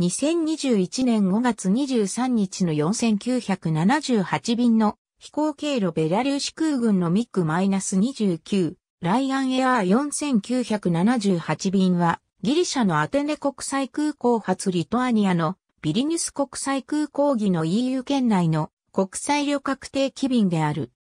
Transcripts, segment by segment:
2021年5月23日の4978便の飛行経路ベラルーシ空軍のミック -29、ライアンエアー4978便は、ギリシャのアテネ国際空港発リトアニアのビリニュス国際空港儀の EU 圏内の国際旅客定期便である。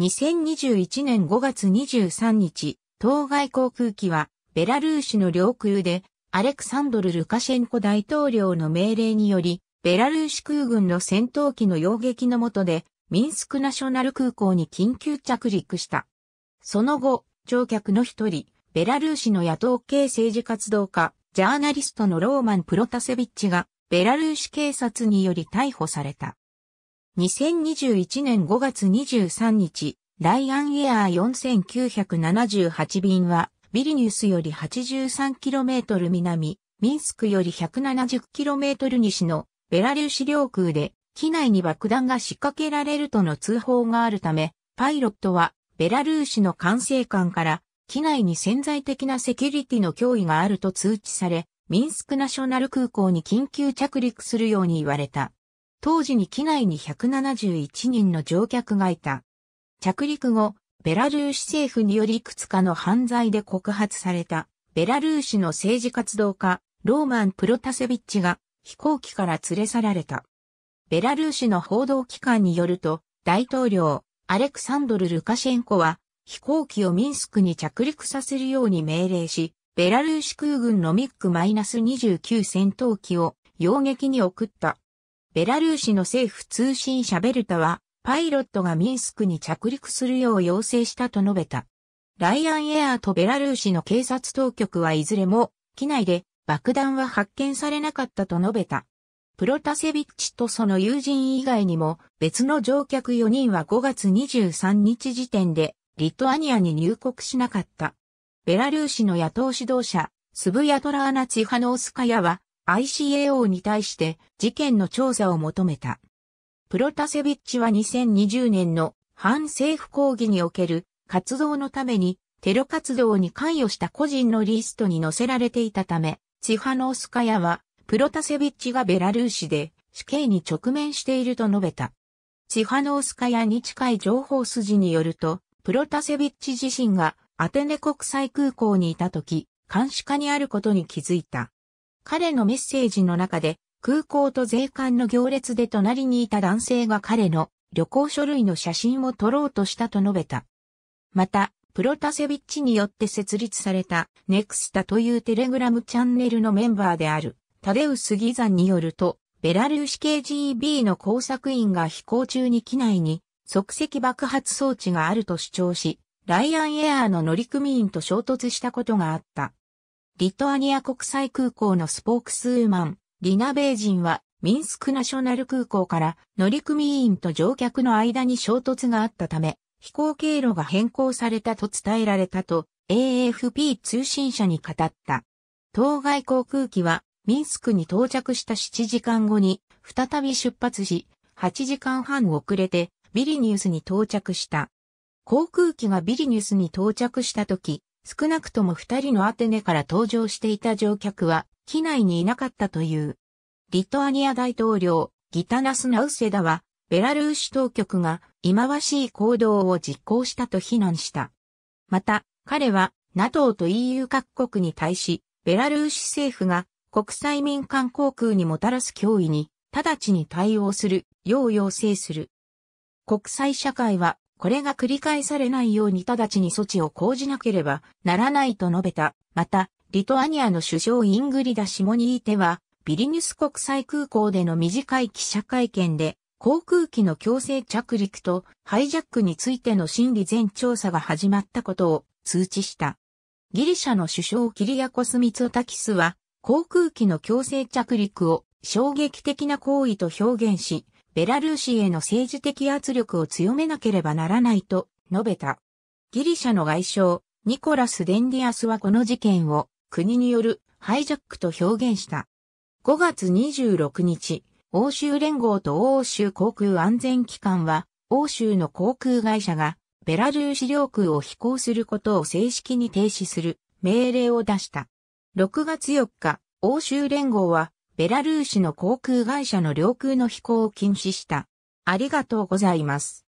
2021年5月23日、当該航空機は、ベラルーシの領空で、アレクサンドル・ルカシェンコ大統領の命令により、ベラルーシ空軍の戦闘機の擁撃の下で、ミンスクナショナル空港に緊急着陸した。その後、乗客の一人、ベラルーシの野党系政治活動家、ジャーナリストのローマン・プロタセビッチが、ベラルーシ警察により逮捕された。2021年5月23日、ライアンエアー4978便は、ビリニュスより 83km 南、ミンスクより 170km 西のベラルーシ領空で機内に爆弾が仕掛けられるとの通報があるため、パイロットはベラルーシの管制官から機内に潜在的なセキュリティの脅威があると通知され、ミンスクナショナル空港に緊急着陸するように言われた。当時に機内に171人の乗客がいた。着陸後、ベラルーシ政府によりいくつかの犯罪で告発された、ベラルーシの政治活動家、ローマン・プロタセビッチが飛行機から連れ去られた。ベラルーシの報道機関によると、大統領、アレクサンドル・ルカシェンコは、飛行機をミンスクに着陸させるように命令し、ベラルーシ空軍のミック -29 戦闘機を、洋撃に送った。ベラルーシの政府通信ャベルタは、パイロットがミンスクに着陸するよう要請したと述べた。ライアンエアーとベラルーシの警察当局はいずれも、機内で爆弾は発見されなかったと述べた。プロタセビッチとその友人以外にも別の乗客4人は5月23日時点でリトアニアに入国しなかった。ベラルーシの野党指導者、スブヤトラーナ・ツィハノースカヤは ICAO に対して事件の調査を求めた。プロタセビッチは2020年の反政府抗議における活動のためにテロ活動に関与した個人のリストに載せられていたため、チハノースカヤはプロタセビッチがベラルーシで死刑に直面していると述べた。チハノースカヤに近い情報筋によると、プロタセビッチ自身がアテネ国際空港にいた時、監視下にあることに気づいた。彼のメッセージの中で、空港と税関の行列で隣にいた男性が彼の旅行書類の写真を撮ろうとしたと述べた。また、プロタセビッチによって設立されたネクスタというテレグラムチャンネルのメンバーであるタデウス・ギザンによると、ベラルーシ KGB の工作員が飛行中に機内に即席爆発装置があると主張し、ライアンエアーの乗組員と衝突したことがあった。リトアニア国際空港のスポークスウーマン、リナベーンはミンスクナショナル空港から乗組員と乗客の間に衝突があったため、飛行経路が変更されたと伝えられたと AFP 通信社に語った。当該航空機はミンスクに到着した7時間後に再び出発し、8時間半遅れてビリニウスに到着した。航空機がビリニウスに到着した時、少なくとも2人のアテネから搭乗していた乗客は機内にいなかったという。リトアニア大統領、ギタナス・ナウセダは、ベラルーシ当局が忌まわしい行動を実行したと非難した。また、彼は NATO と EU 各国に対し、ベラルーシ政府が国際民間航空にもたらす脅威に直ちに対応するよう要請する。国際社会はこれが繰り返されないように直ちに措置を講じなければならないと述べた。また、リトアニアの首相イングリダ・シモニーテは、ビリニュス国際空港での短い記者会見で、航空機の強制着陸とハイジャックについての審理全調査が始まったことを通知した。ギリシャの首相キリアコス・ミツオタキスは、航空機の強制着陸を衝撃的な行為と表現し、ベラルーシへの政治的圧力を強めなければならないと述べた。ギリシャの外相、ニコラス・デンディアスはこの事件を国によるハイジャックと表現した。5月26日、欧州連合と欧州航空安全機関は、欧州の航空会社が、ベラルーシ領空を飛行することを正式に停止する命令を出した。6月4日、欧州連合は、ベラルーシの航空会社の領空の飛行を禁止した。ありがとうございます。